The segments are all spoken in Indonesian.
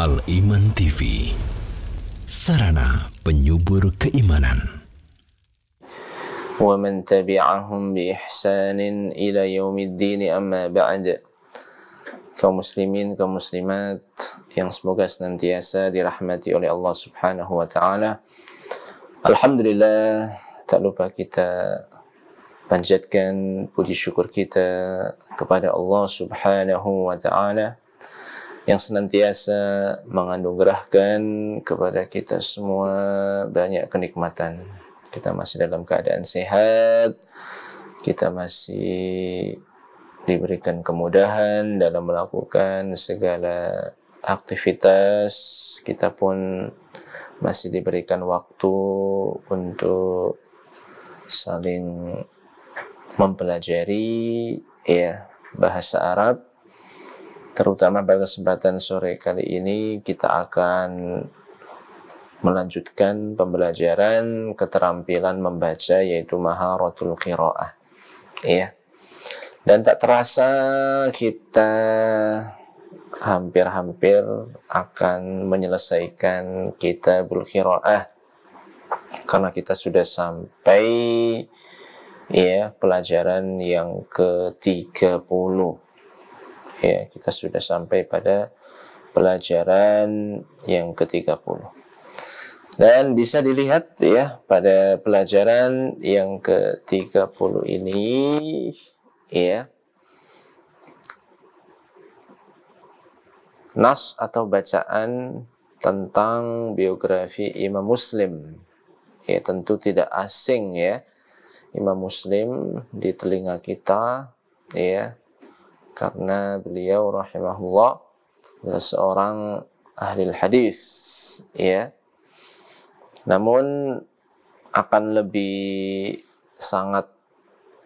Al-Iman TV Sarana penyubur keimanan Wa ومن تبعهم بإحسان إلى يوم الدين amma بعد kaum muslimin, kaum muslimat yang semoga senantiasa dirahmati oleh Allah Subhanahu wa taala. Alhamdulillah, tak lupa kita panjatkan puji syukur kita kepada Allah Subhanahu wa taala yang senantiasa mengandung menganugerahkan kepada kita semua banyak kenikmatan. Kita masih dalam keadaan sehat, kita masih diberikan kemudahan dalam melakukan segala aktivitas, kita pun masih diberikan waktu untuk saling mempelajari ya bahasa Arab terutama pada kesempatan sore kali ini kita akan melanjutkan pembelajaran keterampilan membaca yaitu maharatul qiraah. Ya. Dan tak terasa kita hampir-hampir akan menyelesaikan kitabul qiraah karena kita sudah sampai ya pelajaran yang ke-30. Ya, kita sudah sampai pada pelajaran yang ke-30. Dan bisa dilihat ya pada pelajaran yang ke-30 ini ya nas atau bacaan tentang biografi Imam Muslim. Ya, tentu tidak asing ya Imam Muslim di telinga kita ya karena beliau rahimahullah adalah seorang ahli hadis ya namun akan lebih sangat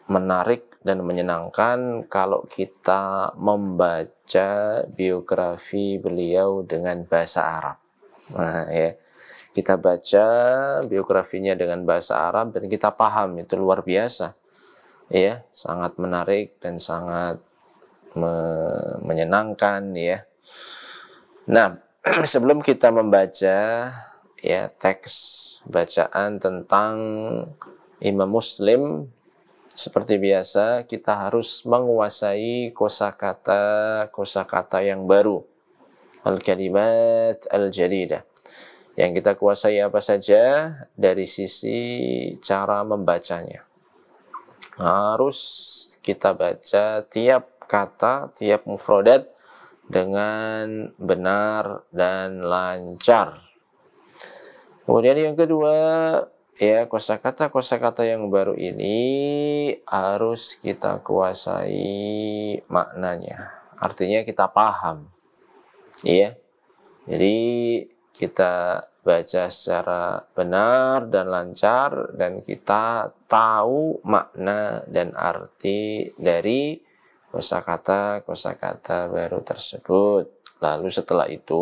menarik dan menyenangkan kalau kita membaca biografi beliau dengan bahasa Arab. Nah, ya. Kita baca biografinya dengan bahasa Arab dan kita paham itu luar biasa. Ya, sangat menarik dan sangat me menyenangkan ya. Nah, sebelum kita membaca ya teks bacaan tentang Imam Muslim seperti biasa kita harus menguasai kosakata kosakata yang baru al-kalimat al-jadidah yang kita kuasai apa saja dari sisi cara membacanya harus kita baca tiap kata, tiap mufrodat dengan benar dan lancar. Kemudian yang kedua, ya kosakata kosakata yang baru ini harus kita kuasai maknanya. Artinya kita paham. Iya. Jadi kita baca secara benar dan lancar dan kita tahu makna dan arti dari kosakata kosakata baru tersebut. Lalu setelah itu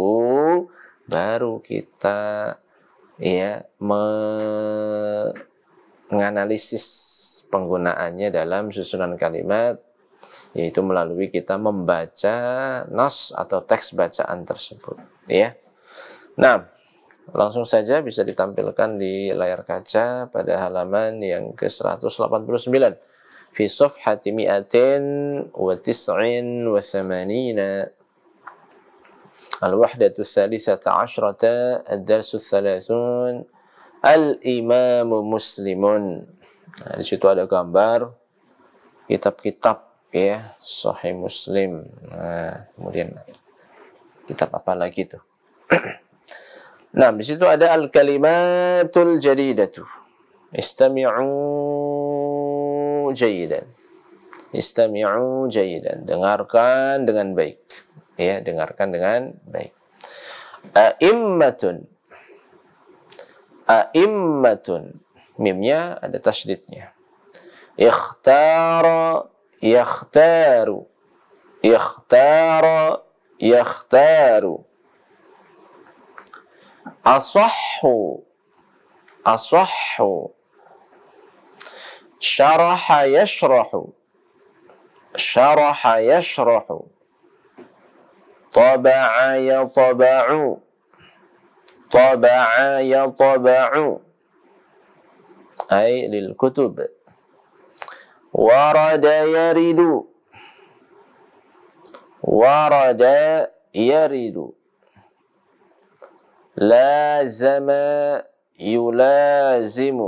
baru kita ya menganalisis penggunaannya dalam susunan kalimat yaitu melalui kita membaca nas atau teks bacaan tersebut ya. Nah, langsung saja bisa ditampilkan di layar kaca pada halaman yang ke 189 fi safhati mi'atin wa tis'in wa samanina الوحدة الثالثة عشرة الدرس الثلاثون الإمام مسلم di situ ada gambar kitab-kitab ya Sahih Muslim nah, kemudian kitab apa lagi tuh nah di situ ada al kalimatul jadidatu istami'u jayidan. Istami'u jayidan. Dengarkan dengan baik. Ya, dengarkan dengan baik. A'immatun. A'immatun. Mimnya ada tashdidnya. Ikhtara yakhtaru. Ikhtara yakhtaru. Asahhu. Asahhu. شرح يشرح شرح يشرح طبع يطبع طبع يطبع أي للكتب ورد يرد ورد يرد لازم يلازم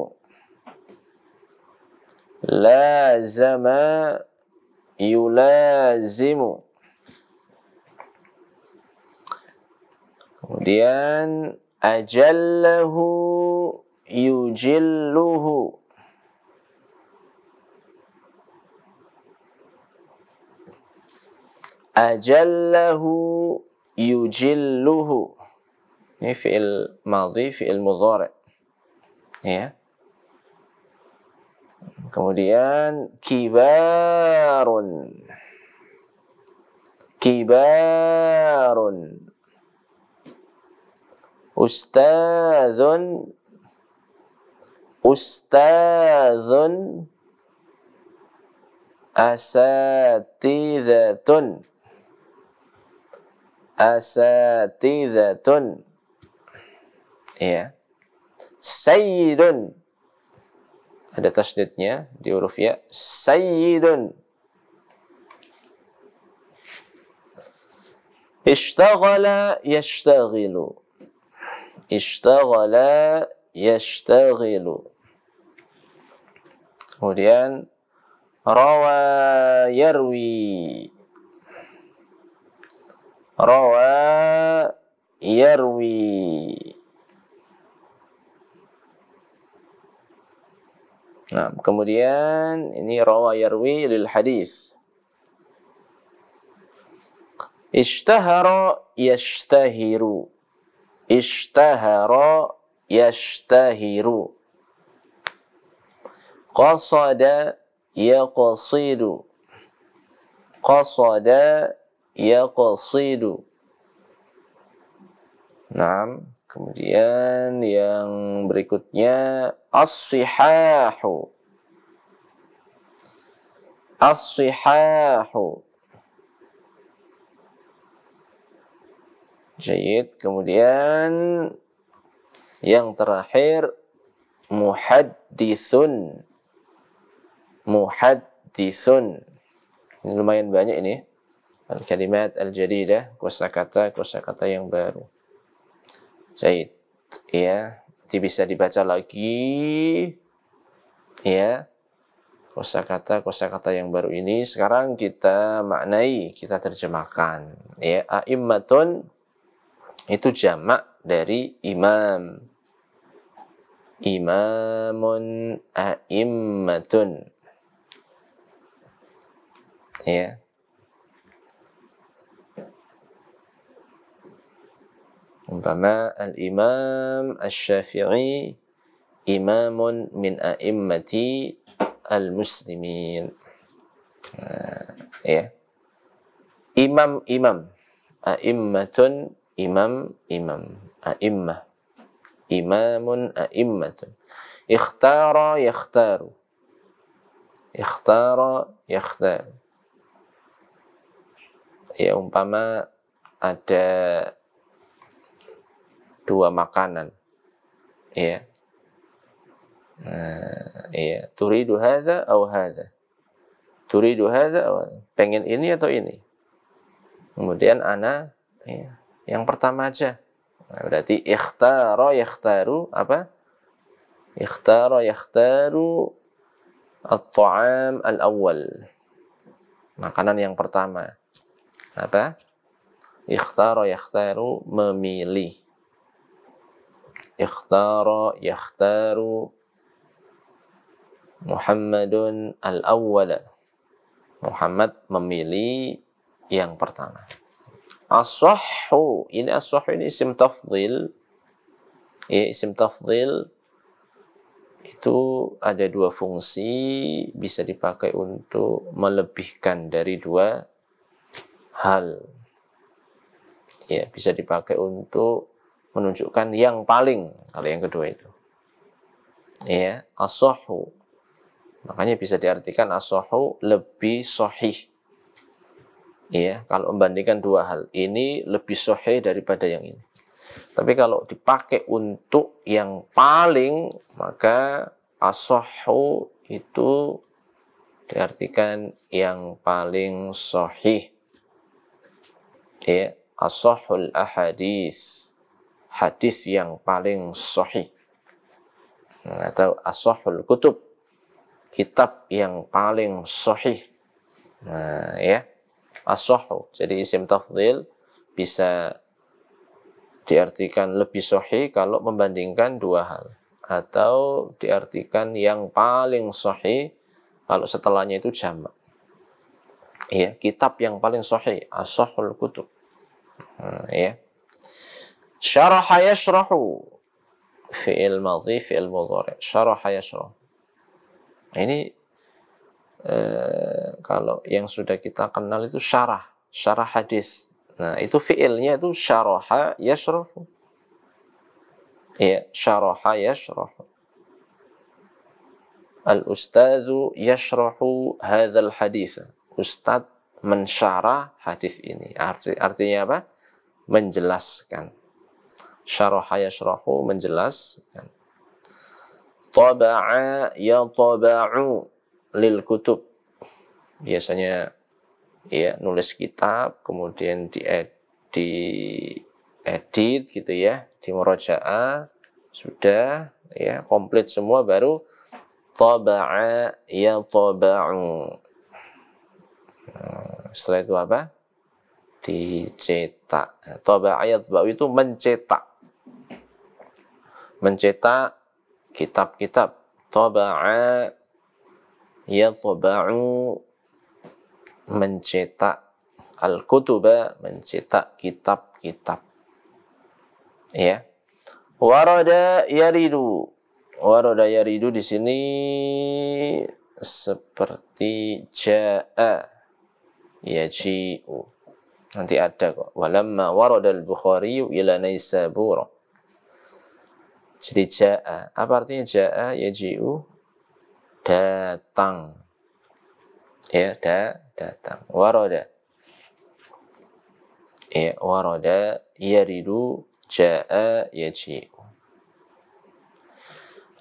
لازم يلازم kemudian ajallahu yujilluhu ajallahu yujilluhu ini fi'il madhi fi'il mudhari ya Kemudian kibarun. Kibarun. Ustazun Ustazun Asatidatun Asatidatun Ya Sayyidun ada tasdidnya di huruf ya sayyidun ishtaghala yashtaghilu ishtaghala yashtaghilu kemudian rawa yarwi rawa yarwi Nah, kemudian ini rawa yarwi lil hadis. Ishtahara yashtahiru. Ishtahara yashtahiru. Qasada yaqasidu. Qasada yaqasidu. Nah. Kemudian yang berikutnya as-sihahu. As-sihahu. Jayid. Kemudian yang terakhir muhaddisun. Muhaddisun. Ini lumayan banyak ini. Al-kalimat al-jadidah, kosakata-kosakata yang baru. Zaid. Ya, nanti bisa dibaca lagi. Ya. Kosakata kosakata yang baru ini sekarang kita maknai, kita terjemahkan. Ya, aimmatun itu jamak dari imam. Imamun aimmatun. Ya, umpama al-imam al-syafi'i imamun min a'immati al-muslimin nah, ya imam-imam a'immatun imam-imam a'immah imamun a'immatun ikhtara yakhtaru ikhtara yakhtaru ya umpama ada dua makanan. Ya. Nah, iya, turidu haza, aw haza. Turidu hadza pengen ini atau ini. Kemudian ana ya, yang pertama aja. Nah, berarti ikhtara yakhtaru apa? Ikhtara yakhtaru at-ta'am al-awwal. Makanan yang pertama. Apa? Ikhtara yakhtaru memilih ikhtara yakhtaru Muhammadun al-awwala Muhammad memilih yang pertama as-sahhu ini as-sahhu ini isim tafdhil ya isim tafdhil itu ada dua fungsi bisa dipakai untuk melebihkan dari dua hal ya bisa dipakai untuk menunjukkan yang paling kalau yang kedua itu ya asohu makanya bisa diartikan asohu lebih sohih ya kalau membandingkan dua hal ini lebih sohih daripada yang ini tapi kalau dipakai untuk yang paling maka asohu itu diartikan yang paling sohih ya asohul ahadis hadis yang paling sohi atau asohul kutub kitab yang paling sohi nah ya asahu jadi isim tafdil bisa diartikan lebih sohi kalau membandingkan dua hal atau diartikan yang paling sohi kalau setelahnya itu jamak ya kitab yang paling sohi asohul kutub nah, ya Syaraha yashrahu. Fi'il madhi, fi'il mudhari. Syaraha yashrahu. Nah, ini eh, kalau yang sudah kita kenal itu syarah. Syarah hadis. Nah, itu fi'ilnya itu syaraha yashrahu. Ya, syaraha yashrahu. al ustadzu yashrahu hadzal hadis. Ustad mensyarah hadis ini. Arti, artinya apa? Menjelaskan syaraha yashrahu menjelaskan taba'a ya taba'u lil kutub biasanya ya nulis kitab kemudian di di edit gitu ya di muraja'a sudah ya komplit semua baru taba'a ya taba'u nah, setelah itu apa dicetak taba'a ya taba'u itu mencetak mencetak kitab-kitab taba'a yataba'u mencetak al-kutuba mencetak kitab-kitab ya warada yaridu warada yaridu di sini seperti jaa yaji'u nanti ada kok walamma warada al-bukhari ila naisabura jadi ja'a. Apa artinya ja'a? Ya ji'u datang. Ya, da, datang. Waroda. Ya, waroda yaridu ja'a yaji'u.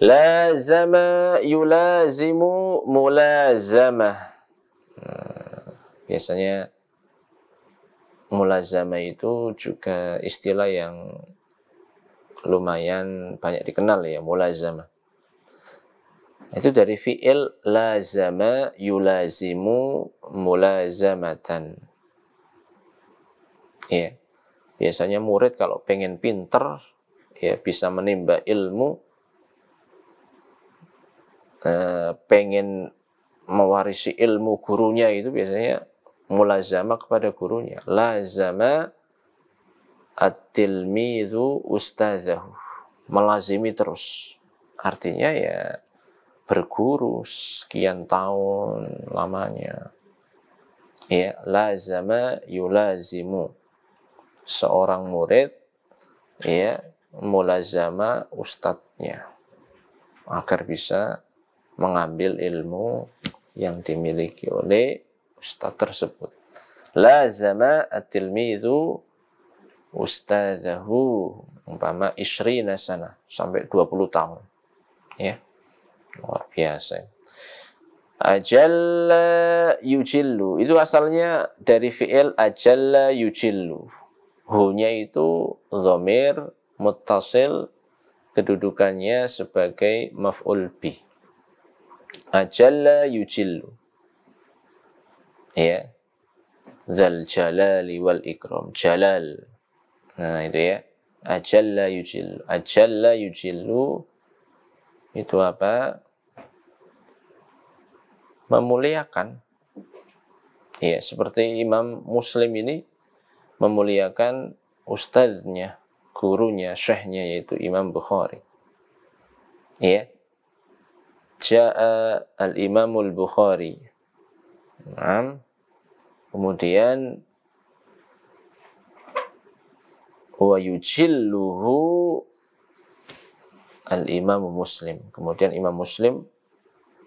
Lazama yulazimu mulazama. Hmm, biasanya mulazama itu juga istilah yang lumayan banyak dikenal ya mulazama Itu dari fi'il lazama yulazimu mulazamatan. Ya. Biasanya murid kalau pengen pinter ya bisa menimba ilmu eh, pengen mewarisi ilmu gurunya itu biasanya mulazama kepada gurunya. Lazama at-tilmizu ustazahu. Melazimi terus. Artinya ya berguru sekian tahun lamanya. Ya, lazama yulazimu. Seorang murid ya mulazama ustadznya agar bisa mengambil ilmu yang dimiliki oleh ustadz tersebut. Lazama at-tilmizu ustazahu umpama isri nasana sampai 20 tahun ya luar biasa ajalla yujillu itu asalnya dari fi'il ajalla yujillu hunya itu zomir mutasil, kedudukannya sebagai maf'ul bi ajalla yujillu ya zal jalali wal ikram jalal Nah, itu ya. Ajalla yujillu. Ajalla yujillu itu apa? Memuliakan. Ya, seperti Imam Muslim ini memuliakan ustadznya, gurunya, syekhnya yaitu Imam Bukhari. Ya. Ja'a al-Imamul Bukhari. Nah. Kemudian wa yujilluhu al-imam muslim. Kemudian imam muslim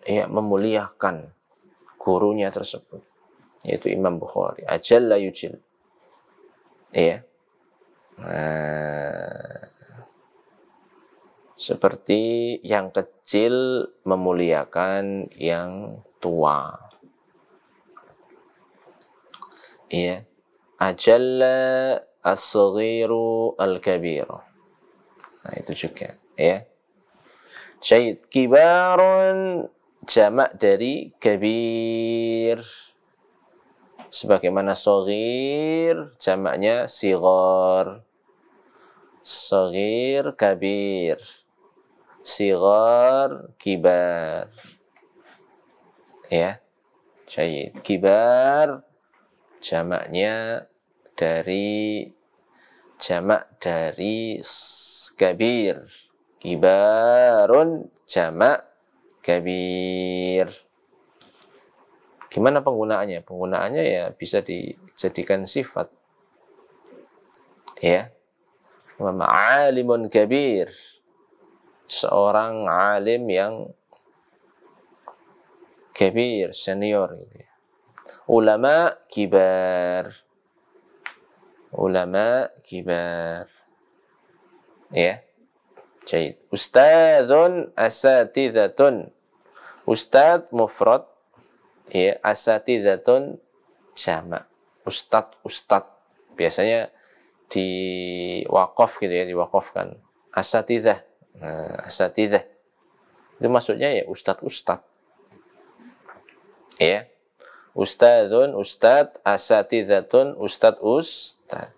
ya memuliakan gurunya tersebut yaitu Imam Bukhari. Ajalla yujil. Ya. Nah, seperti yang kecil memuliakan yang tua. iya Ajalla as sughiru al-kabir. Nah, itu juga ya. Syait kibarun jamak dari kabir. Sebagaimana sogir, jamaknya sigor. Sogir, kabir. Sigor, kibar. Ya, syait. Kibar, jamaknya dari jamak dari kabir. Kibarun jamak kabir. Gimana penggunaannya? Penggunaannya ya bisa dijadikan sifat. Ya. Ma'alimun kabir. Seorang alim yang kabir, senior. Gitu ya. Ulama kibar ulama kibar. Ya. jadi Ustadzun tun ustad mufrad. Ya, tun jamak. ustad ustad Biasanya diwakaf gitu ya, diwakafkan. Asatidah. Nah, asatidah. Itu maksudnya ya ustadz, ustadz. Ya, Ustadzun, ustad, asatidzatun, ustad, ustad.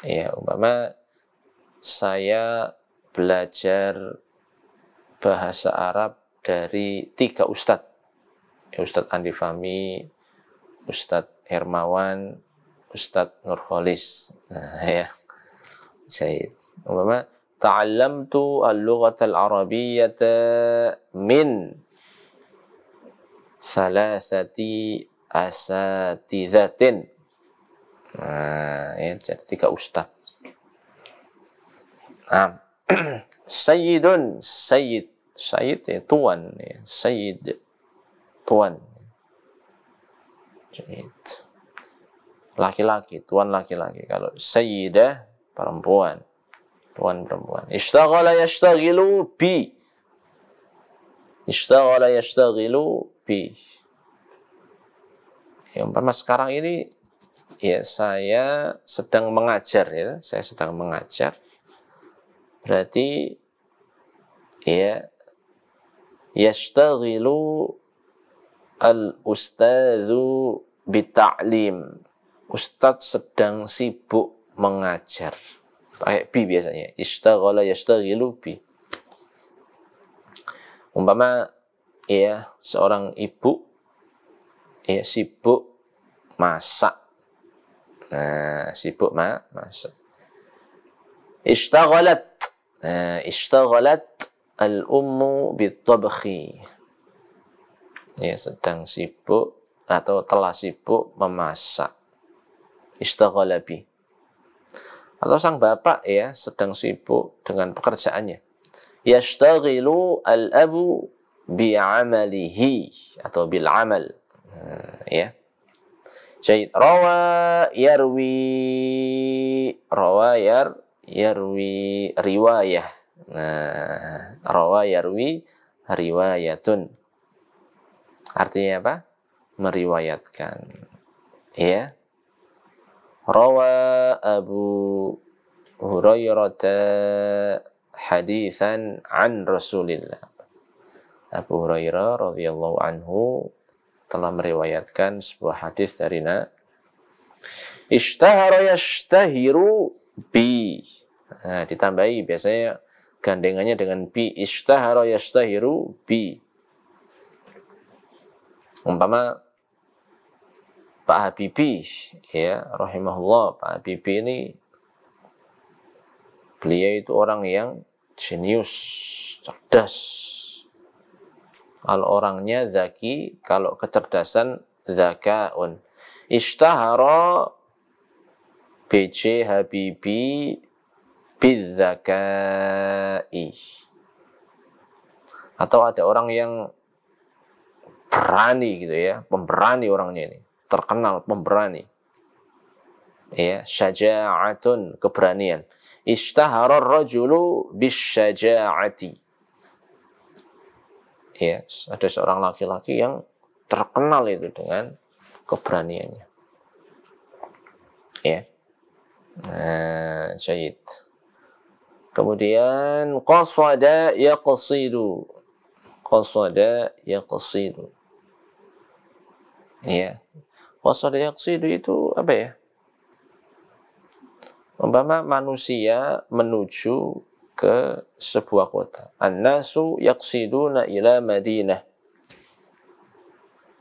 Ya, umpama saya belajar bahasa Arab dari tiga ustad. Ya, ustad Andi Fami, Ustad Hermawan, Ustad Nurholis. Nah, ya. Said. Umpama ta'allamtu al-lughata al-arabiyyata min salasati asatizatin. Nah, ya, jadi tiga ustaz. Nah, sayyidun, sayyid. Sayyid ya, tuan. Ya. Sayyid, tuan. Laki-laki, tuan laki-laki. Kalau sayyidah, perempuan. Tuan perempuan. Ishtaghala yashtaghilu bi. Ishtaghala yashtaghilu bi. Yang pertama sekarang ini ya saya sedang mengajar ya, saya sedang mengajar. Berarti ya yashtaghilu al-ustadzu bita'lim. Ustadz sedang sibuk mengajar. Pakai bi biasanya. Ishtaghala yashtaghilu bi umpama ya seorang ibu ya sibuk masak nah sibuk ma masak istagolat nah, istaghalat al ummu bitabkhi ya sedang sibuk atau telah sibuk memasak istaghalabi atau sang bapak ya sedang sibuk dengan pekerjaannya يشتغل الأب بعمله أو بالعمل آه، يا جيد روى يروي روى ير يروي رواية آه، روى يروي رواية artinya apa meriwayatkan ya rawa أبو هريرة hadisan an Rasulillah. Abu Hurairah radhiyallahu anhu telah meriwayatkan sebuah hadis dari Na Ishtahara yashtahiru bi. Nah, ditambahi biasanya gandengannya dengan bi ishtahara yashtahiru bi. Umpama Pak Habibie ya rahimahullah Pak Habibie ini beliau itu orang yang jenius, cerdas. Kalau orangnya zaki, kalau kecerdasan zakaun. Ishtahara BJ Habibi bidzakai. Atau ada orang yang berani gitu ya, pemberani orangnya ini, terkenal pemberani. Ya, syaja'atun, keberanian. Ishtaharar rajulu bisyaja'ati. Yes, ya, ada seorang laki-laki yang terkenal itu dengan keberaniannya. Ya. Yeah. Nah, syahid. Kemudian qasada yaqsidu. Qasada yaqsidu. Ya. Qasada yaqsidu itu apa ya? Umpama manusia menuju ke sebuah kota. An-nasu yaqsiduna ila Madinah.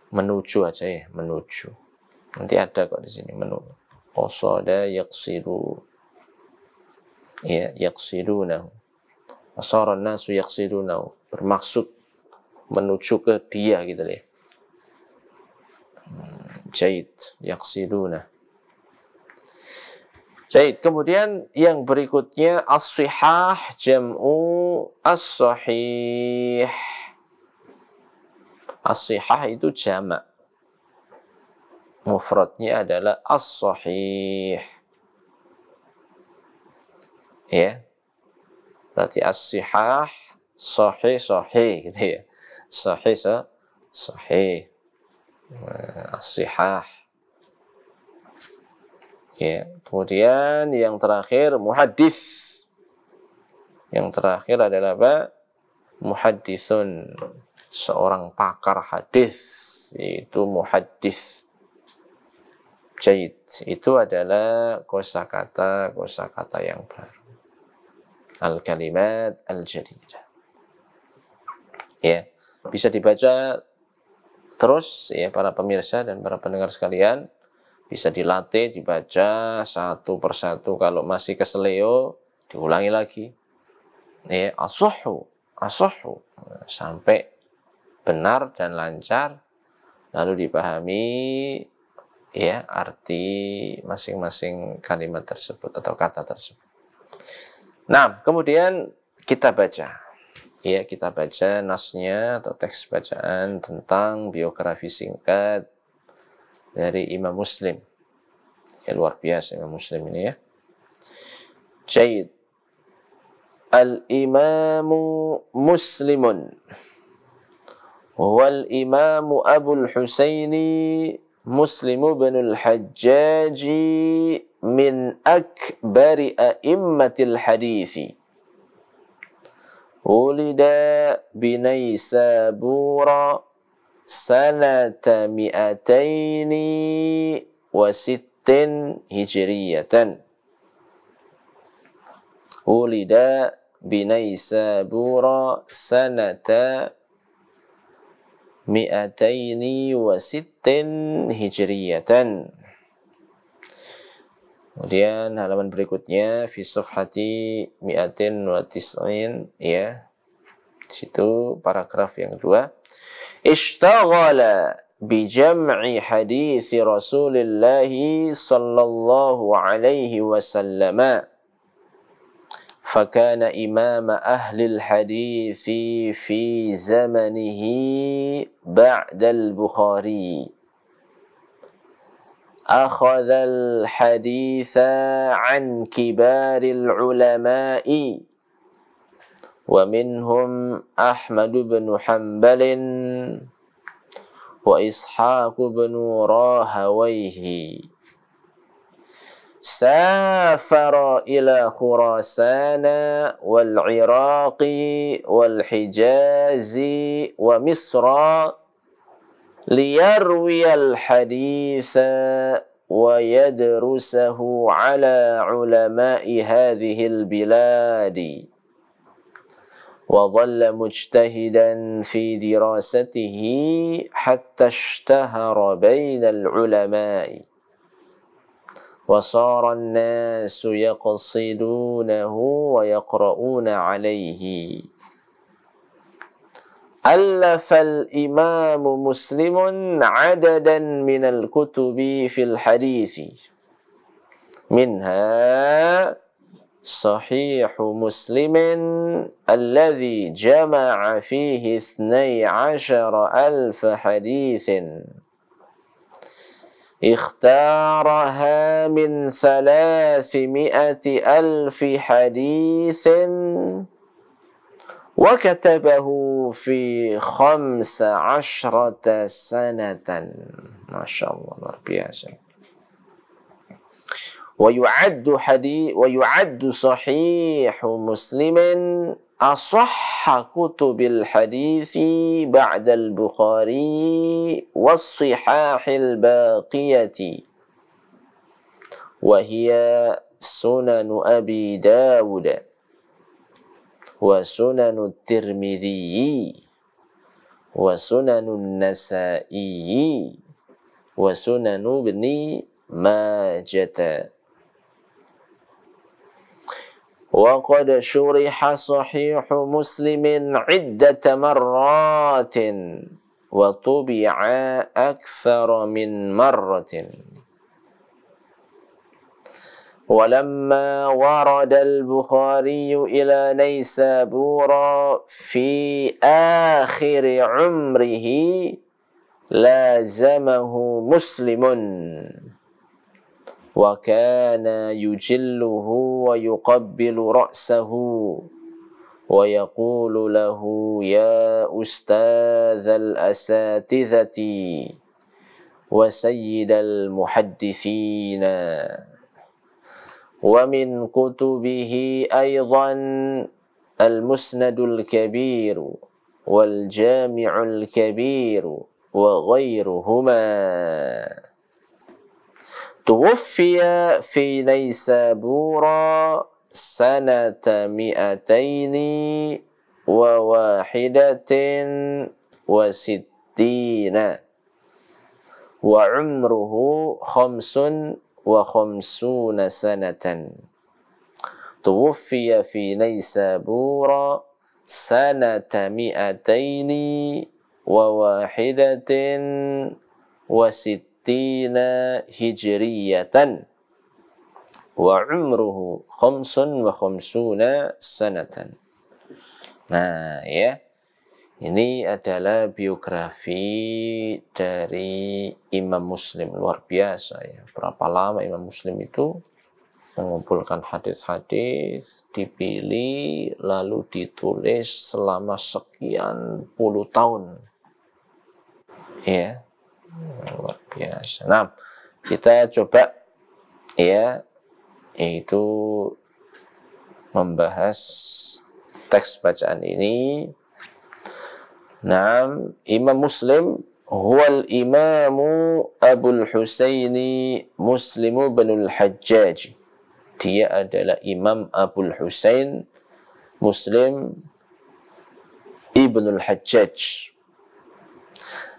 Menuju aja ya, menuju. Nanti ada kok di sini menuju. Qasada yaqsidu. Ya, yaqsidunahu. Asara nasu yaqsidunahu. Bermaksud menuju ke dia gitu deh. Hmm, Jait yaqsidunah. Syahid. Kemudian yang berikutnya as-sihah jam'u as-sahih. As-sihah itu jamak. Mufradnya adalah as-sahih. Ya. Berarti as-sihah sahih sahih gitu ya. Sahih sahih. Nah, as-sihah. Ya, kemudian yang terakhir muhadis, Yang terakhir adalah apa? Muhaddisun, seorang pakar hadis, itu muhadis Jahit, itu adalah kosakata kosakata yang baru. Al-kalimat al-jadidah. Ya, bisa dibaca terus ya para pemirsa dan para pendengar sekalian bisa dilatih, dibaca satu persatu. Kalau masih keseleo, diulangi lagi. Ya, asuhu, asuhu. Sampai benar dan lancar, lalu dipahami ya arti masing-masing kalimat tersebut atau kata tersebut. Nah, kemudian kita baca. Ya, kita baca nasnya atau teks bacaan tentang biografi singkat dari Imam Muslim. Ya, luar biasa Imam Muslim ini ya. Jaid. Al-Imamu Muslimun. Wal Imamu Abu Al-Husaini Muslim bin Al-Hajjaj min akbar a'immatil hadithi. ولد بنيسابورا sanata mi'ataini wasittin hijriyatan. Ulida binaisabura sanata mi'ataini wasittin hijriyatan. Kemudian halaman berikutnya fi hati mi'atin wa tis'in ya. Di situ paragraf yang kedua. اشتغل بجمع حديث رسول الله صلى الله عليه وسلم فكان إمام أهل الحديث في زمنه بعد البخاري أخذ الحديث عن كبار العلماء ومنهم أحمد بن حنبل وإسحاق بن راهويه سافر إلى خراسان والعراق والحجاز ومصر ليروي الحديث ويدرسه على علماء هذه البلاد وظل مجتهدا في دراسته حتى اشتهر بين العلماء وصار الناس يقصدونه ويقرؤون عليه ألف الإمام مسلم عددا من الكتب في الحديث منها صحيح مسلم الذي جمع فيه اثني عشر ألف حديث اختارها من ثلاثمائة ألف حديث وكتبه في خمس عشرة سنة ما شاء الله luar biasa ويعد حديث ويعد صحيح مسلم أصح كتب الحديث بعد البخاري والصحاح الباقية وهي سنن أبي داود وسنن الترمذي وسنن النسائي وسنن ابن ماجه وقد شرح صحيح مسلم عدة مرات وطبع أكثر من مرة ولما ورد البخاري إلى نيسابور في آخر عمره لازمه مسلم وكان يجله ويقبل رأسه ويقول له يا أستاذ الأساتذة وسيد المحدثين ومن كتبه أيضا المسند الكبير والجامع الكبير وغيرهما توفي في نيسابورا سنة مئتين وواحدة وستين وعمره خمس وخمسون سنة توفي في نيسابورا سنة مئتين وواحدة وستين sittina hijriyatan wa umruhu khamsun wa Nah, ya. Ini adalah biografi dari Imam Muslim luar biasa ya. Berapa lama Imam Muslim itu mengumpulkan hadis-hadis, dipilih lalu ditulis selama sekian puluh tahun. Ya. Ya, nah, kita coba ya yaitu membahas teks bacaan ini. Nah, Imam Muslim huwal imamu Abul Husaini Muslimu bin hajjaj Dia adalah Imam Abul Hussein Muslim Ibnul Hajjaj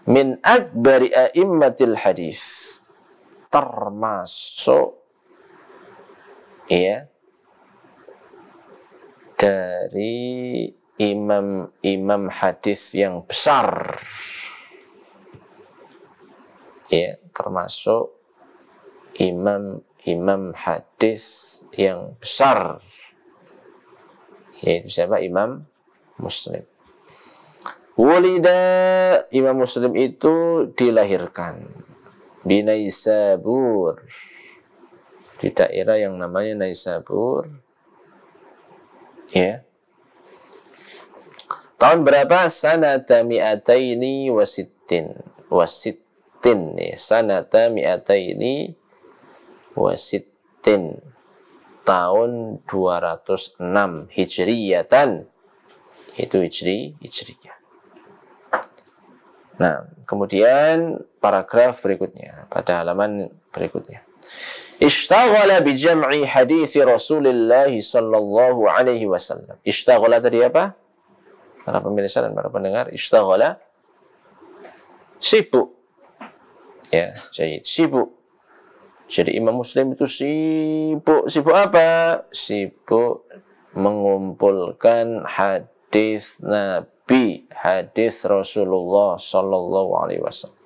min akbari a'immatil hadis termasuk ya dari imam-imam hadis yang besar ya termasuk imam-imam hadis yang besar yaitu siapa Imam Muslim Wulida Imam Muslim itu dilahirkan di Naisabur di daerah yang namanya Naisabur ya tahun berapa sanata mi'ataini wasittin wasittin nih ya. sanata mi'ataini wasittin tahun 206 hijriyatan itu hijri hijriyah Nah, kemudian paragraf berikutnya pada halaman berikutnya. Ishtaghala bi jam'i hadis Rasulullah sallallahu alaihi wasallam. Ishtaghala tadi apa? Para pemirsa dan para pendengar, ishtaghala sibuk. Ya, jadi sibuk. Jadi Imam Muslim itu sibuk, sibuk apa? Sibuk mengumpulkan hadis Nabi bi hadis Rasulullah Shallallahu Alaihi Wasallam.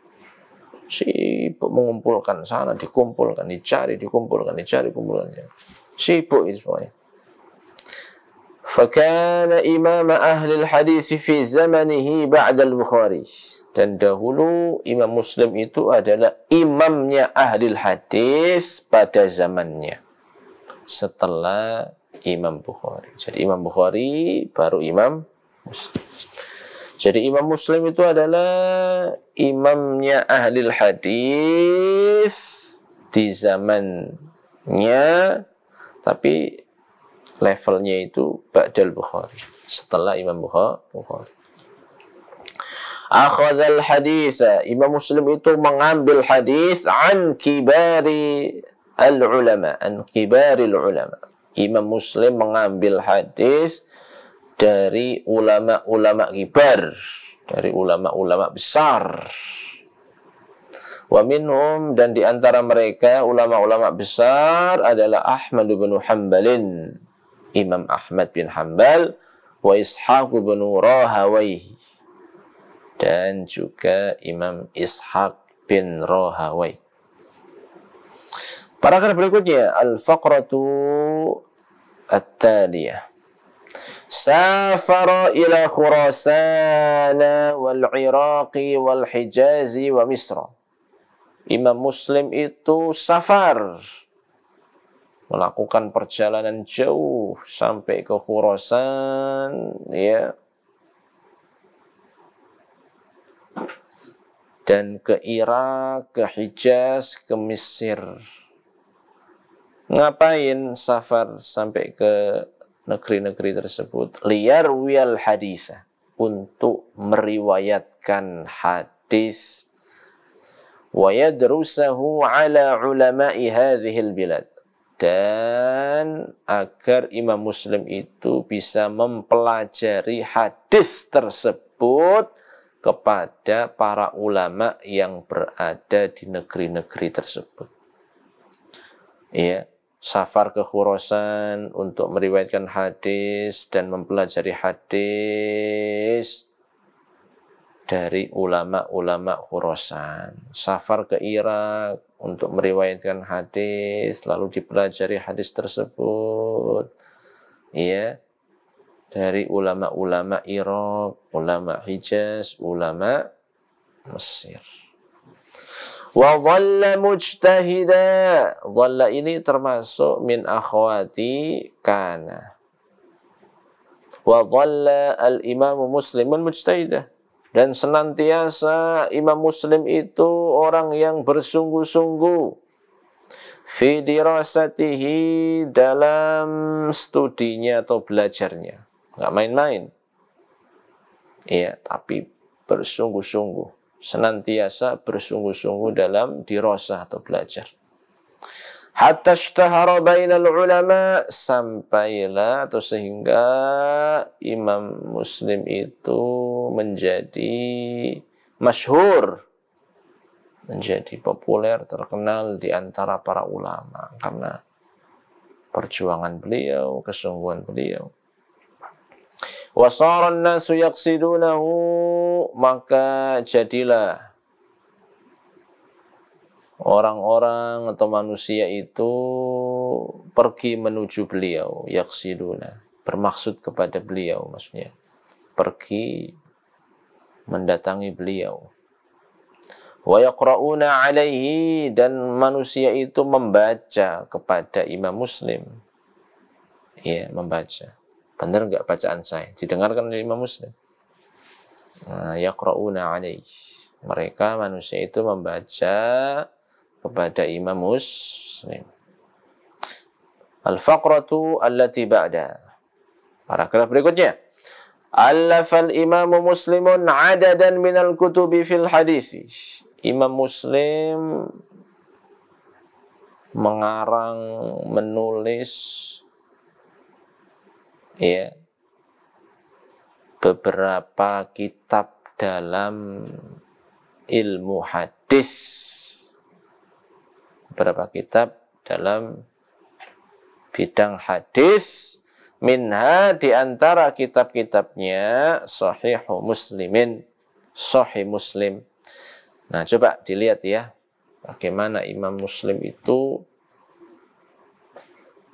Sibuk mengumpulkan sana, dikumpulkan, dicari, dikumpulkan, dicari, kumpulkan. Sibuk itu semuanya. Fakana imam ahli hadis fi zamanihi ba'da al-Bukhari. Dan dahulu Imam Muslim itu adalah imamnya ahli hadis pada zamannya. Setelah Imam Bukhari. Jadi Imam Bukhari baru Imam jadi Imam Muslim itu adalah imamnya ahli hadis di zamannya tapi levelnya itu ba'dal Bukhari setelah Imam Bukhari. Akhadhal hadis Imam Muslim itu mengambil hadis an kibari al ulama an kibari al ulama Imam Muslim mengambil hadis dari ulama-ulama kibar, dari ulama-ulama besar. Wa minhum dan di antara mereka ulama-ulama besar adalah Ahmad bin Hambalin, Imam Ahmad bin Hambal, wa Ishaq bin Rahawai dan juga Imam Ishaq bin Rahawai. Paragraf berikutnya al-faqratu at-taliyah safara ila Khurasana wal Iraqi wal Hijazi wa Misra. Imam Muslim itu safar melakukan perjalanan jauh sampai ke Khurasan ya dan ke Irak, ke Hijaz, ke Mesir. Ngapain safar sampai ke negeri-negeri tersebut liar wial haditha untuk meriwayatkan hadis wa yadrusahu ala ulama'i hadhil bilad dan agar Imam Muslim itu bisa mempelajari hadis tersebut kepada para ulama yang berada di negeri-negeri tersebut. Ya, safar ke Khurasan untuk meriwayatkan hadis dan mempelajari hadis dari ulama-ulama Khurasan. Safar ke Irak untuk meriwayatkan hadis, lalu dipelajari hadis tersebut. ya, Dari ulama-ulama Irak, ulama Hijaz, ulama Mesir. Wa dhalla mujtahida. Dhalla ini termasuk min akhwati kana. Wa dhalla al imam muslim mujtahida. Dan senantiasa imam muslim itu orang yang bersungguh-sungguh. Fi dirasatihi dalam studinya atau belajarnya. Nggak main-main. Iya, tapi bersungguh-sungguh senantiasa bersungguh-sungguh dalam dirosah atau belajar. Hatta bainal ulama sampailah atau sehingga Imam Muslim itu menjadi masyhur menjadi populer terkenal di antara para ulama karena perjuangan beliau, kesungguhan beliau wasaran nasu yaksidunahu maka jadilah orang-orang atau manusia itu pergi menuju beliau yaksiduna bermaksud kepada beliau maksudnya pergi mendatangi beliau wa yaqrauna alaihi dan manusia itu membaca kepada imam muslim ya membaca Benar nggak bacaan saya? Didengarkan oleh Imam Muslim. Nah, yaqra'una alaih. Mereka manusia itu membaca kepada Imam Muslim. Al-faqratu allati ba'da. Paragraf berikutnya. Alafal Imam Muslimun adadan minal kutubi fil hadis Imam Muslim mengarang, menulis ya beberapa kitab dalam ilmu hadis beberapa kitab dalam bidang hadis minha di antara kitab-kitabnya sohih muslimin sahih muslim nah coba dilihat ya bagaimana imam muslim itu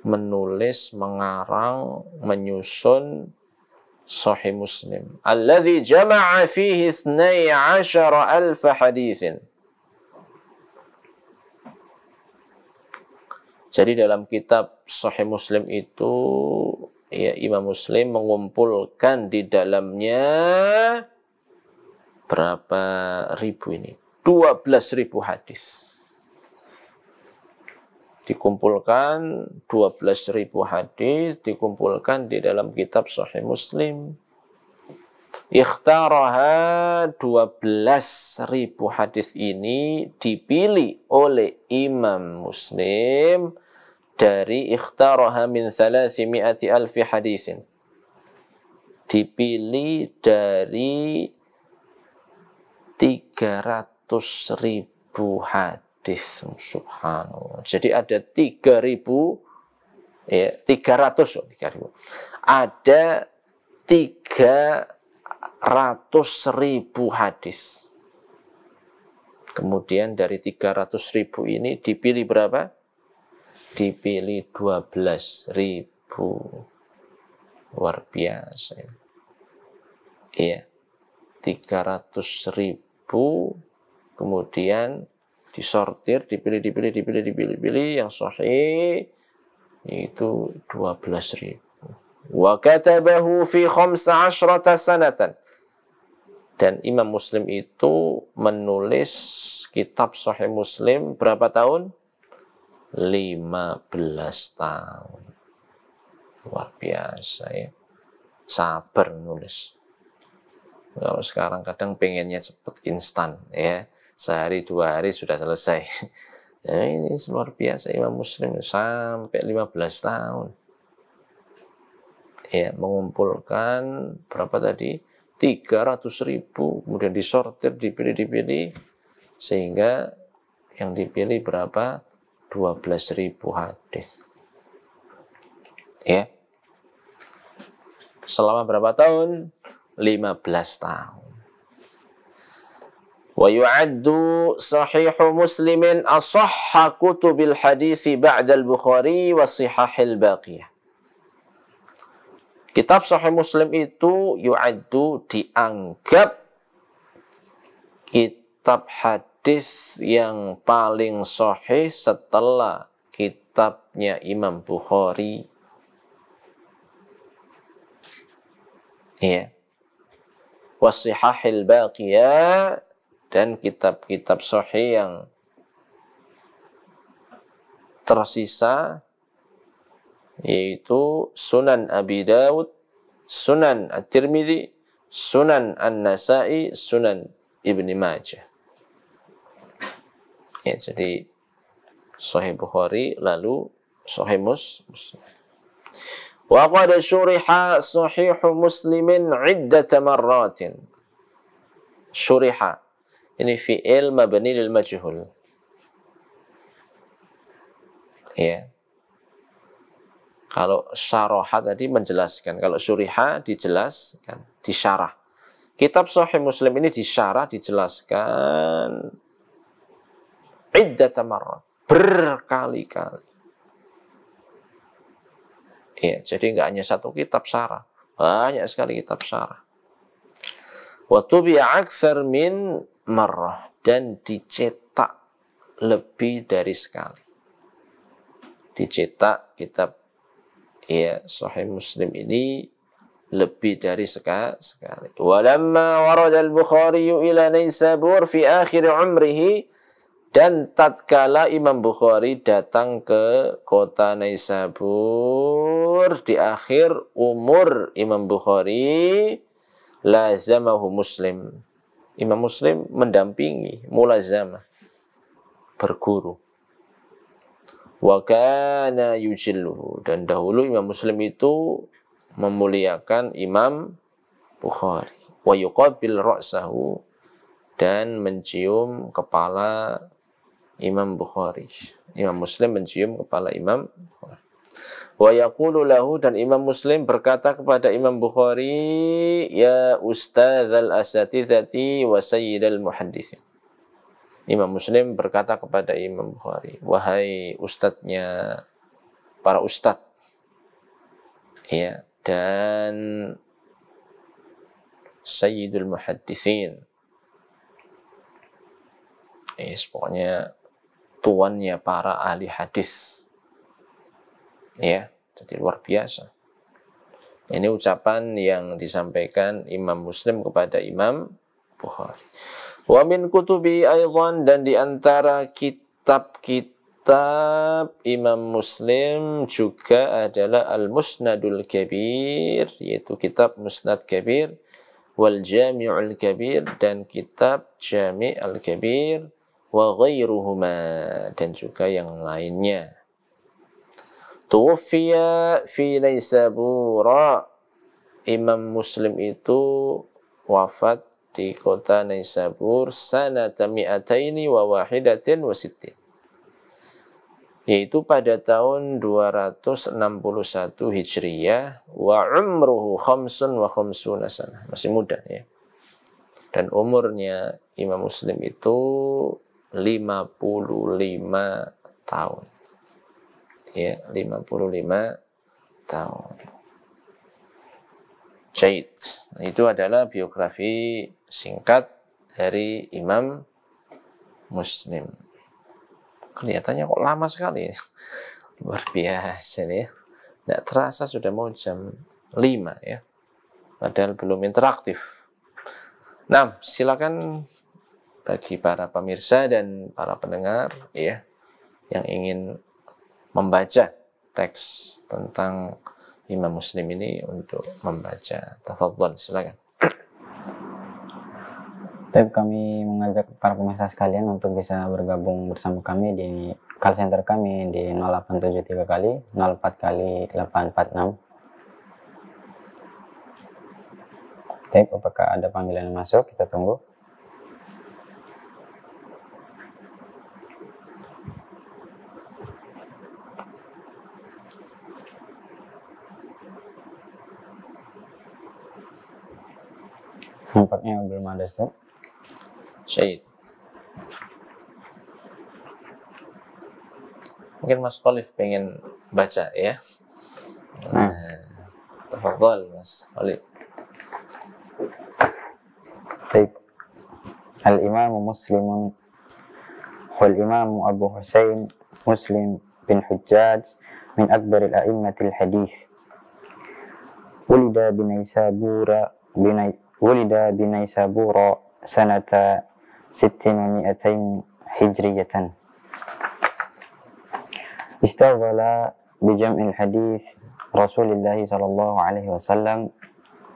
menulis, mengarang, menyusun Sahih Muslim. Alladhi jama'a fihi Ashara alf hadithin. Jadi dalam kitab Sahih Muslim itu ya Imam Muslim mengumpulkan di dalamnya berapa ribu ini? 12 ribu hadis dikumpulkan 12.000 hadis dikumpulkan di dalam kitab Sahih Muslim ikhtaraha 12.000 hadis ini dipilih oleh Imam Muslim dari ikhtaraha min simiati alfi hadisin dipilih dari 300.000 hadis hadis subhanallah. Jadi ada 3000 ya 300 oh, 3000. Ada 300.000 hadis. Kemudian dari 300.000 ini dipilih berapa? Dipilih 12.000 Luar biasa. Iya. 300 ribu kemudian disortir, dipilih, dipilih, dipilih, dipilih, dipilih, yang sahih itu dua belas ribu. Wa katabahu fi khamsa asyrata sanatan. Dan Imam Muslim itu menulis kitab Sahih Muslim berapa tahun? lima belas tahun. Luar biasa ya. Sabar nulis. Kalau sekarang kadang pengennya cepat instan ya sehari dua hari sudah selesai. Ya, ini luar biasa Imam Muslim sampai 15 tahun. Ya, mengumpulkan berapa tadi? 300 ribu, kemudian disortir, dipilih-dipilih, sehingga yang dipilih berapa? 12 ribu hadis. Ya. Selama berapa tahun? 15 tahun. ويعد صحيح مسلم أصح كتب الحديث بعد البخاري وصحاح الباقية Kitab Sahih Muslim itu yu'addu dianggap kitab hadis yang paling sahih setelah kitabnya Imam Bukhari. Ya. Wasihahil baqiyah dan kitab-kitab sohi yang tersisa yaitu Sunan Abi Dawud, Sunan At-Tirmidzi, Sunan An-Nasai, Sunan Ibni Majah. Ya, jadi Sahih Bukhari lalu Sahih Muslim. Wa qad syuriha Sahih Muslimin 'iddat marratin. Syuriha ini fi'il mabni lil majhul. Ya. Kalau syaraha tadi menjelaskan, kalau suriha dijelaskan, disyarah. Kitab Sahih Muslim ini disyarah dijelaskan iddat berkali-kali. Ya, jadi nggak hanya satu kitab syarah, banyak sekali kitab syarah. Wa tubi'a min marrah dan dicetak lebih dari sekali. Dicetak kitab ya Sahih Muslim ini lebih dari sekali. sekali. Walamma warad al-Bukhari ila Naisabur fi akhir umrihi dan tatkala Imam Bukhari datang ke kota Naisabur di akhir umur Imam Bukhari lazamahu Muslim Imam Muslim mendampingi mulazamah berguru. Wa kana dan dahulu Imam Muslim itu memuliakan Imam Bukhari wa yuqabil ra'sahu dan mencium kepala Imam Bukhari. Imam Muslim mencium kepala Imam Bukhari. Wa yaqulu lahu dan Imam Muslim berkata kepada Imam Bukhari, "Ya ustadzal asatizati wa sayyidal muhadditsin." Imam Muslim berkata kepada Imam Bukhari, "Wahai ustadznya para ustadz." Ya, dan sayyidul muhadditsin. Eh, pokoknya tuannya para ahli hadis ya jadi luar biasa ini ucapan yang disampaikan Imam Muslim kepada Imam Bukhari wa min kutubi aydan dan diantara kitab-kitab Imam Muslim juga adalah Al-Musnadul Kabir yaitu kitab Musnad Kabir wal Jami'ul Kabir dan kitab Jami' Al-Kabir wa ghairuhuma dan juga yang lainnya Tuwfiya fi Naisabura. Imam Muslim itu wafat di kota Naisabur sanata mi'ataini wa wahidatin wa sittin. Yaitu pada tahun 261 Hijriyah wa umruhu khamsun wa khamsuna asana Masih muda ya. Dan umurnya Imam Muslim itu 55 tahun ya 55 tahun. jait. Itu adalah biografi singkat dari Imam Muslim. Kelihatannya kok lama sekali. Ya. Luar biasa ya. Tidak terasa sudah mau jam 5 ya. Padahal belum interaktif. Nah, silakan bagi para pemirsa dan para pendengar ya yang ingin membaca teks tentang Imam Muslim ini untuk membaca. Tafadhol, silakan. Tep, kami mengajak para pemirsa sekalian untuk bisa bergabung bersama kami di call center kami di 0873 kali 04 kali 846. Tep, apakah ada panggilan yang masuk? Kita tunggu. Nampaknya belum ada Ustaz. Syait. Mungkin Mas Khalif pengen baca ya. Nah. Eh, Mas Khalif. Baik. Al-Imam Muslim Al Imam Abu Hussein Muslim bin Hujjaj min akbar al-a'immatil hadis. Ulida bura bin ولد بنيسابورا سنة ست ومائتين هجرية استغل بجمع الحديث رسول الله صلى الله عليه وسلم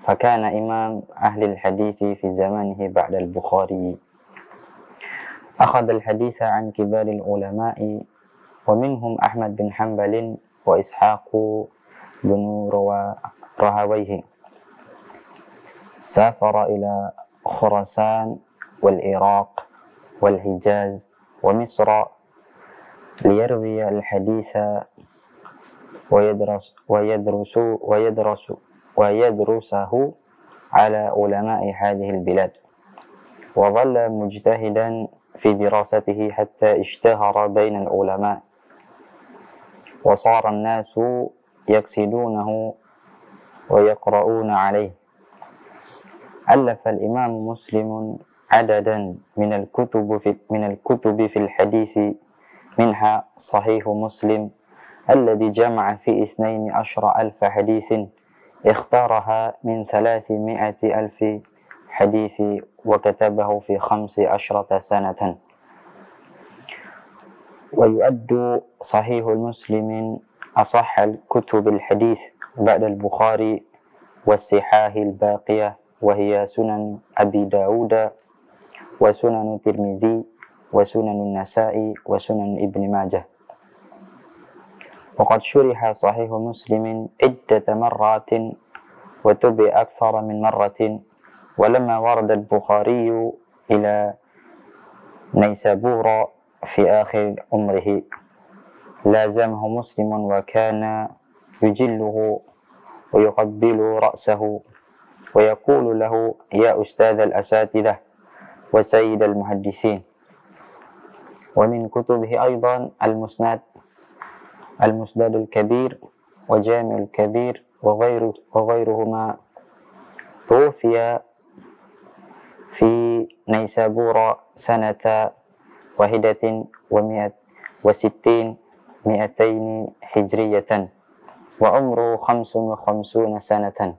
فكان إمام أهل الحديث في زمانه بعد البخاري أخذ الحديث عن كبار العلماء ومنهم أحمد بن حنبل وإسحاق بن رهويهم سافر إلى خراسان والعراق والحجاز ومصر ليروي الحديث ويدرس ويدرس ويدرس ويدرسه على علماء هذه البلاد وظل مجتهدا في دراسته حتى اشتهر بين العلماء وصار الناس يقصدونه ويقرؤون عليه ألف الإمام مسلم عددا من الكتب في من الكتب في الحديث منها صحيح مسلم الذي جمع في اثنين عشر ألف حديث اختارها من ثلاثمائة ألف حديث وكتبه في خمس عشرة سنة ويؤد صحيح المسلم أصح الكتب الحديث بعد البخاري والسحاه الباقية وهي سنن أبي داود وسنن الترمذي وسنن النسائي وسنن ابن ماجه وقد شرح صحيح مسلم عدة مرات وتبع أكثر من مرة ولما ورد البخاري إلى نيسابور في آخر عمره لازمه مسلم وكان يجله ويقبل رأسه ويقول له يا أستاذ الأساتذة وسيد المحدثين ومن كتبه أيضا المسند المسند الكبير وجامع الكبير وغيره وغيرهما توفي في نيسابورة سنة واحدة ومئة وستين مئتين هجرية وعمره خمس وخمسون سنة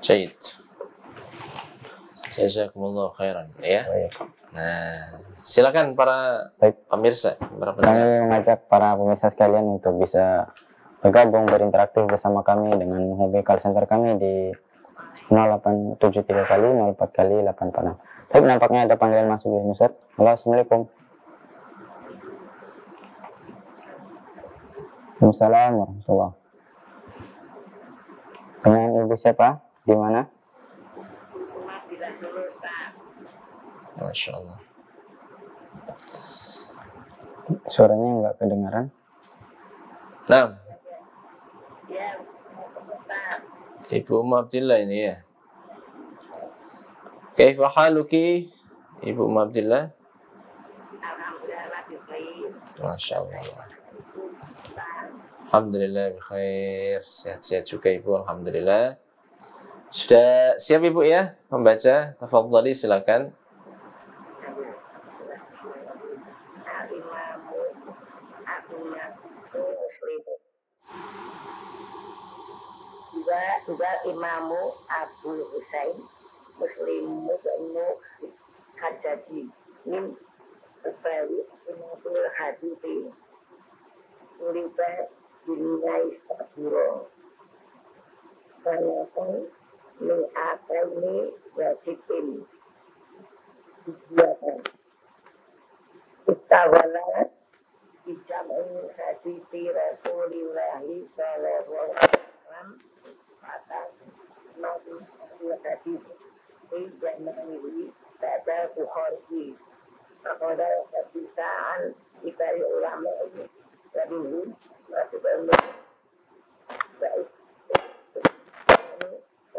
Syahid. Jazakumullah khairan ya. Nah, silakan para Baik. pemirsa, para pendengar. Kami mengajak para pemirsa sekalian untuk bisa bergabung berinteraktif bersama kami dengan menghubungi call center kami di 0873 kali 04 kali 86. Tapi nampaknya ada panggilan masuk di Nusret. Halo, Assalamualaikum. Assalamualaikum warahmatullahi Dengan Ibu siapa? Di mana? Masya Allah. Suaranya nggak kedengaran. Nah. Ibu Umar Abdillah ini ya. Kaifa haluki Ibu Umar Abdillah? Masya Allah. Alhamdulillah, bikhair. Sehat-sehat juga Ibu, Alhamdulillah. Sudah siap Ibu ya membaca? Tafadhali silakan. Juga imamu Abu Muslim Muslimu Ibnu Min Ubali Imamul Hadithi Ulibat Dunia Istaburo Banyakan min ini wasifin dibuatan istawalat Ijam ini hadisi Rasulillahi Sallallahu Alaihi Wasallam Atas Nabi Hadis Ijamani Tata Bukhari Akoda Hadisaan Kita ulama ini Jadi Masih belum Baik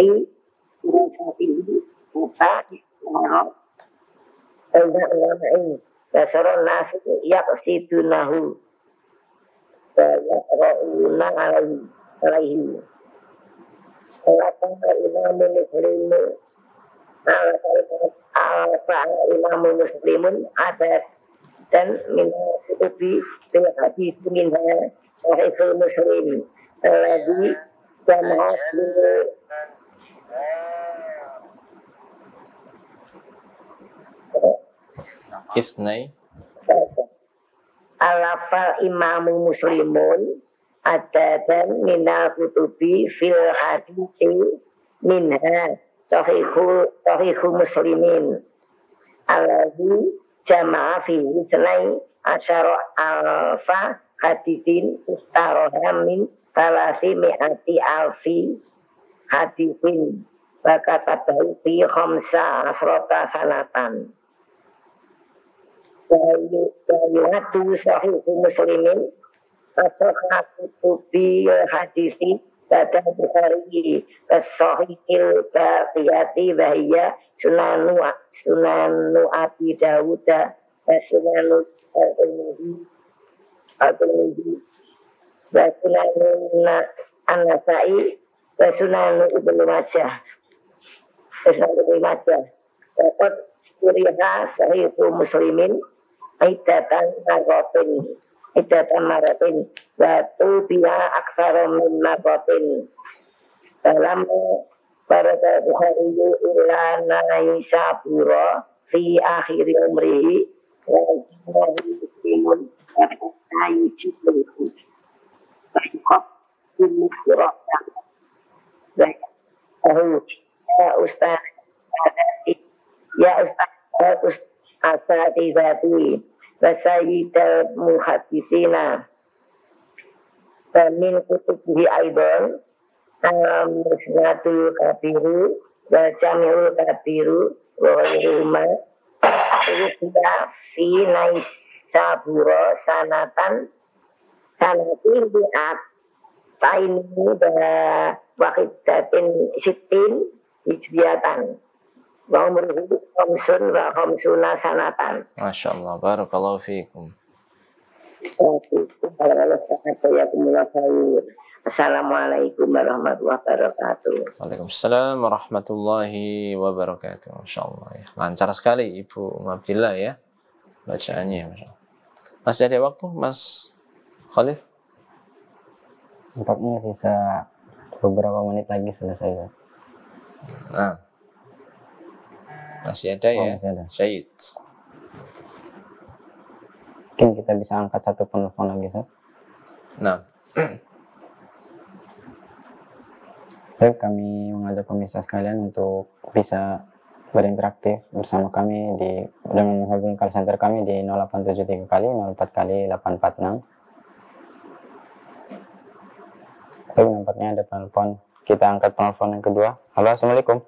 tapi saat ini kita mengenal tentang ulama ini. Basaron nas itu yaksidunahu. Ra'una alaihi. alaihi. Kelakang imamu muslimu. Alfa imamu muslimun ada dan min kutubi bil hadis min sahih muslim alladhi jama'a Isnai Alafal imamu muslimun Adaban minal kutubi fil hadithi minha sohiku, sohiku muslimin Alahu jama'a isnai isnai asyara alfa hadithin ustaroha min balasi mi'ati alfi hadisin bakata fi khomsa asrota sanatan Wahyu sahih muslimin Asrota kutubi hadisi Dada Bukhari Sahihil bahiyati Bahiyya Sunanu Sunanu Abi Dawuda Sunanu Al-Tirmidhi Al-Tirmidhi Sunanu Anasai sunan ibnu majah sunan ibnu majah dapat kuriha sahihu muslimin aidatan marotin aidatan marotin Batu biha aksara min marotin dalam Barada Bukhari ila naisabura fi akhir umrihi wa muslimun wa tayyibun. Bahkan ini Baik. Ya Ustaz. Ya Ustaz. Ya Ustaz. Asatidati. Wasayyid al-muhadisina. Famin kutubi aibon. Musnatul kabiru. Wajamil kabiru. Wairuma. Rukia fi naisaburo sanatan. Sanatin bi'at Taini pada Wakit Datin Sitin Hijriatan Wa umruhu Komsun wa Komsuna Sanatan Masya Allah, Barakallahu Fikum Assalamualaikum warahmatullahi wabarakatuh Waalaikumsalam warahmatullahi wabarakatuh Masya Allah, ya. lancar sekali Ibu Mabdillah ya Bacaannya Masya Masih ada waktu Mas Khalif? Tempatnya sisa beberapa menit lagi selesai Nah. Masih ada oh, ya. Masih ada. Syait. Mungkin kita bisa angkat satu penelpon lagi, Sat. Nah. Baik, kami mengajak pemirsa sekalian untuk bisa berinteraktif bersama kami di dengan menghubungi call center kami di 0873 kali 04 kali 846 tapi nampaknya ada telepon kita angkat telepon yang kedua halo assalamualaikum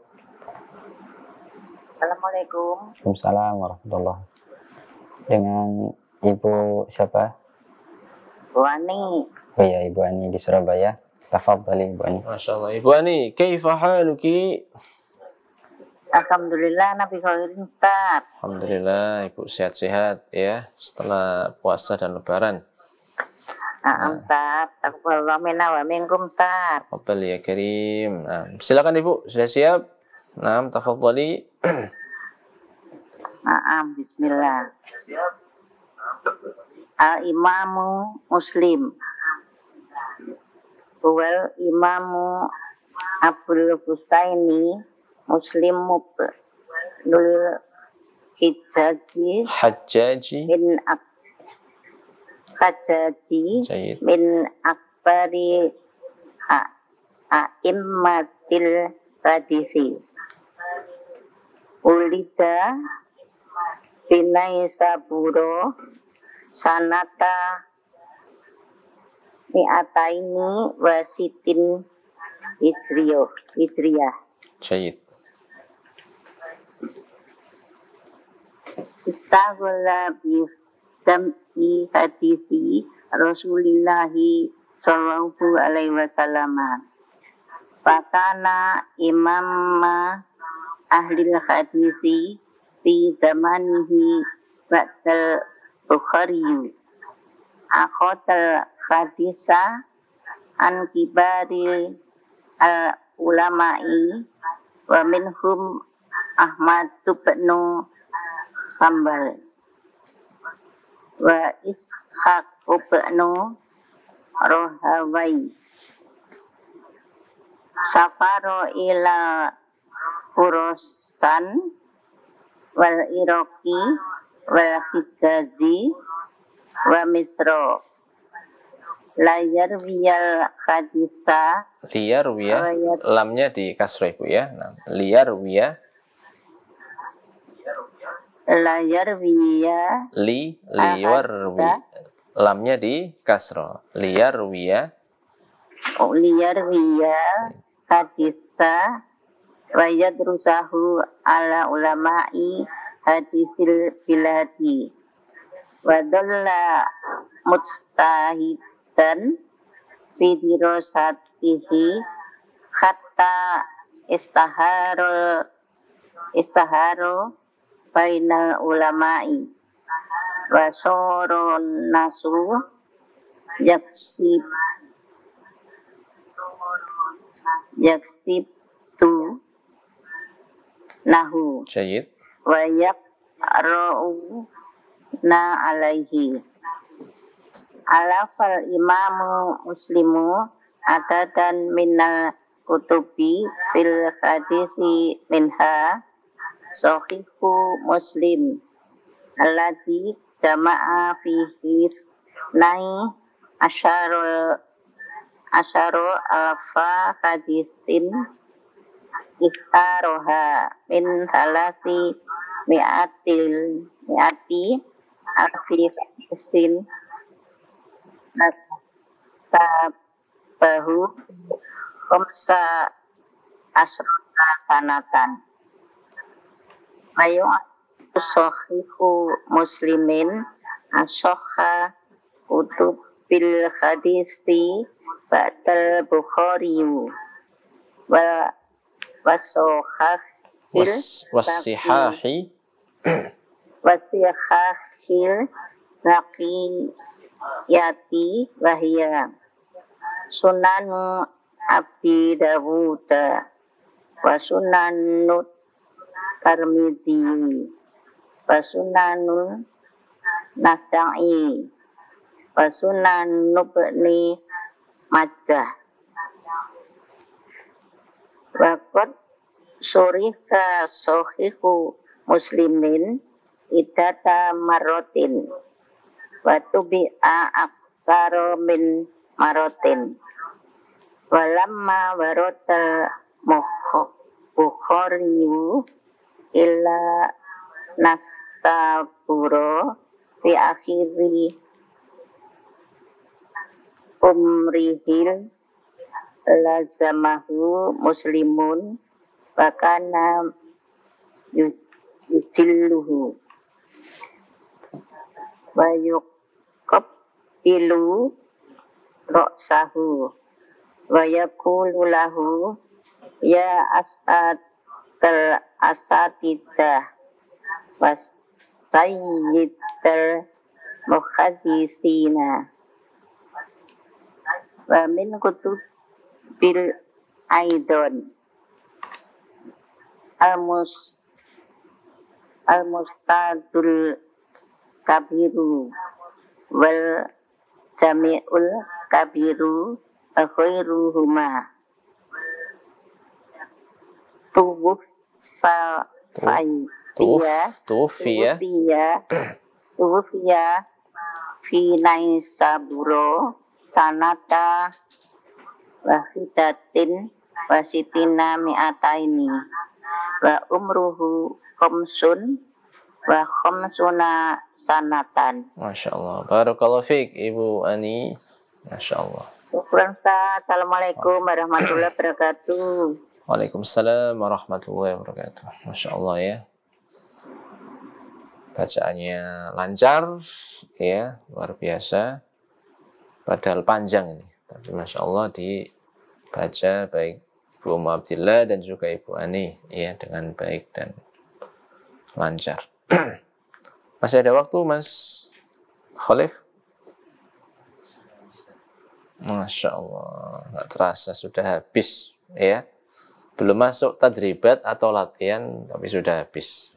assalamualaikum Waalaikumsalam warahmatullahi dengan ibu siapa Bu Ani oh ya ibu Ani di Surabaya tafadhali ibu Ani masya Allah ibu Ani kaifa haluki Alhamdulillah Nabi Khairin Ustaz. Alhamdulillah Ibu sehat-sehat ya setelah puasa dan lebaran. Naam, Tat. Takballahu minna wa minkum, ya Karim. Nah, silakan Ibu, sudah siap? Naam, tafadhali. Naam, bismillah. Al-Imamu Muslim. Wal Imamu Abdul Husaini Muslim Mubnul Hijaji Hajaji bin Abdul Sajadi min akbari a'immatil Tradisi Ulida binai saburo sanata ni'ataini wasitin idriyo idriyah Syahid. Istaghfirullah sam'i hadisi Rasulullah sallallahu alaihi wasallam. Fakana imam ahli hadisi di zamanihi batal Bukhari. Akhotal hadisa an kibari al ulama'i wa minhum Ahmad bin Sambal wa Ishaq ibnu Rohawai Safaro ila Urusan wal iroki wal Hijazi wa Misro layar wiyal hadisa liar wiyah lamnya di kasro ibu ya nah, liar wiyah Layar wiya li Wia lamnya di kasro Liar wiya oh, wiya hadista wajad rusahu ala ulama'i hadisil biladi wadalla mustahidan fi satihi hatta istaharo istaharo bainal ulama'i wa sorun nasu yaksib yaksib tu nahu Syahid. wa yakra'u na alaihi alafal imamu muslimu atadan minal kutubi fil hadisi minha Sahihu Muslim alati jama'a fihi nai asyarul asharu alfa hadisin ikhtaroha min halasi mi'atil mi'ati alfi hadisin tabahu komsa asrota sanatan ayo sohihu muslimin asoha utub bil hadisi batal bukhari wa wasohah wasihahi wasihahil yati wahiyah sunan Abi Dawud wa sunan nut Tirmidzi wa sunanul Nasa'i wa sunan Nubni Majah wa qad surika sahihu muslimin idata marotin wa tubi'a aktaro min marotin walamma warotel mukhok bukhoriyu illa nastaburo fi akhiri umrihil lazamahu muslimun bakana yujilluhu bayuk pilu roksahu wayakululahu ya astad asatidah wasayyid al mukhadisina wa min kutubil aidon almus almustadul kabiru wal jami'ul kabiru khairuhuma tubuh fa faiya tubuh ya tubuh ya finai sanata wasidatin wasitina ini, wa umruhu komsun wa komsuna sanatan Masya Allah kalau fik, Ibu Ani Masya Allah Assalamualaikum warahmatullahi wabarakatuh Waalaikumsalam warahmatullahi wabarakatuh. Masya Allah ya. Bacaannya lancar, ya luar biasa. Padahal panjang ini, tapi masya Allah dibaca baik Ibu Umar Abdillah dan juga Ibu Ani, ya dengan baik dan lancar. Masih ada waktu, Mas Khalif? Masya Allah, nggak terasa sudah habis, ya belum masuk tadribat atau latihan tapi sudah habis.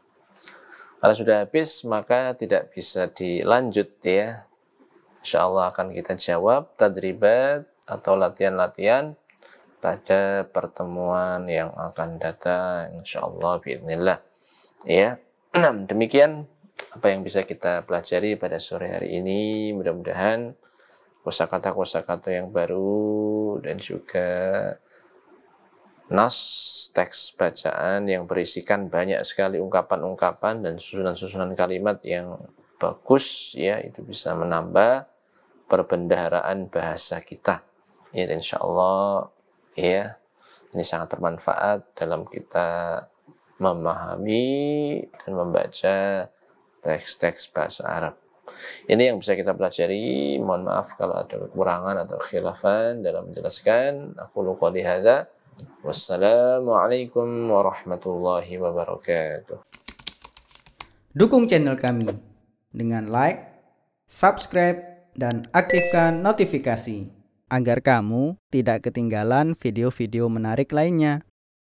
Kalau sudah habis maka tidak bisa dilanjut ya. Insya Allah akan kita jawab tadribat atau latihan-latihan pada pertemuan yang akan datang insya Allah bismillah. Ya, nah, demikian apa yang bisa kita pelajari pada sore hari ini. Mudah-mudahan kosakata-kosakata yang baru dan juga nas teks bacaan yang berisikan banyak sekali ungkapan-ungkapan dan susunan-susunan kalimat yang bagus ya itu bisa menambah perbendaharaan bahasa kita ya insya Allah ya ini sangat bermanfaat dalam kita memahami dan membaca teks-teks bahasa Arab ini yang bisa kita pelajari mohon maaf kalau ada kekurangan atau khilafan dalam menjelaskan aku lupa lihada Wassalamualaikum warahmatullahi wabarakatuh. Dukung channel kami dengan like, subscribe, dan aktifkan notifikasi agar kamu tidak ketinggalan video-video menarik lainnya.